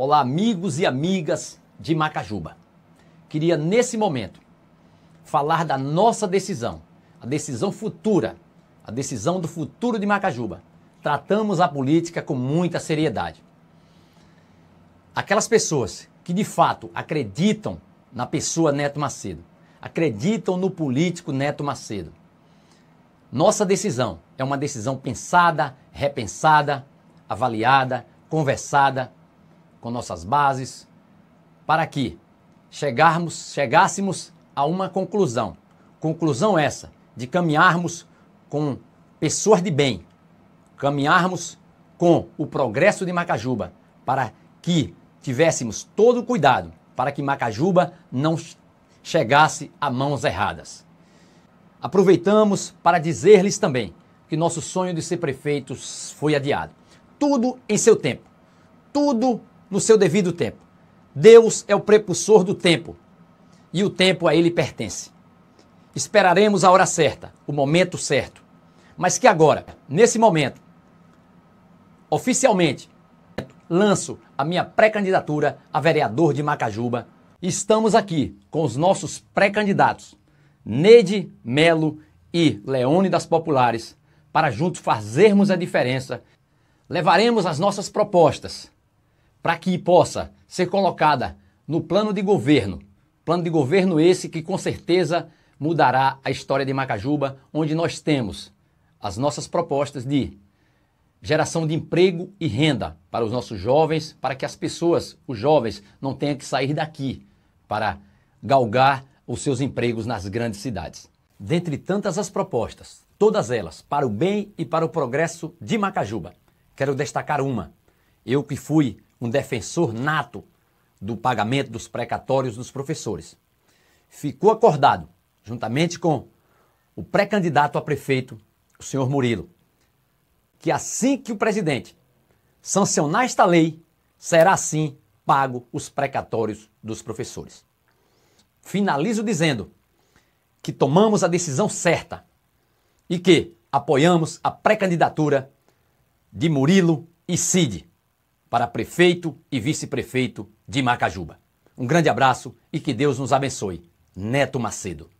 Olá, amigos e amigas de Macajuba. Queria, nesse momento, falar da nossa decisão, a decisão futura, a decisão do futuro de Macajuba. Tratamos a política com muita seriedade. Aquelas pessoas que de fato acreditam na pessoa Neto Macedo, acreditam no político Neto Macedo. Nossa decisão é uma decisão pensada, repensada, avaliada, conversada com nossas bases, para que chegarmos, chegássemos a uma conclusão. Conclusão essa, de caminharmos com pessoas de bem, caminharmos com o progresso de Macajuba, para que tivéssemos todo o cuidado para que Macajuba não chegasse a mãos erradas. Aproveitamos para dizer-lhes também que nosso sonho de ser prefeitos foi adiado. Tudo em seu tempo. Tudo no seu devido tempo. Deus é o prepulsor do tempo e o tempo a ele pertence. Esperaremos a hora certa, o momento certo. Mas que agora, nesse momento, oficialmente, lanço a minha pré-candidatura a vereador de Macajuba. Estamos aqui com os nossos pré-candidatos, Neide Melo e Leone das Populares, para juntos fazermos a diferença. Levaremos as nossas propostas para que possa ser colocada no plano de governo. Plano de governo esse que com certeza mudará a história de Macajuba, onde nós temos as nossas propostas de geração de emprego e renda para os nossos jovens, para que as pessoas, os jovens, não tenham que sair daqui para galgar os seus empregos nas grandes cidades. Dentre tantas as propostas, todas elas para o bem e para o progresso de Macajuba, quero destacar uma. Eu que fui um defensor nato do pagamento dos precatórios dos professores. Ficou acordado, juntamente com o pré-candidato a prefeito, o senhor Murilo, que assim que o presidente sancionar esta lei, será assim pago os precatórios dos professores. Finalizo dizendo que tomamos a decisão certa e que apoiamos a pré-candidatura de Murilo e Cid para prefeito e vice-prefeito de Macajuba. Um grande abraço e que Deus nos abençoe. Neto Macedo.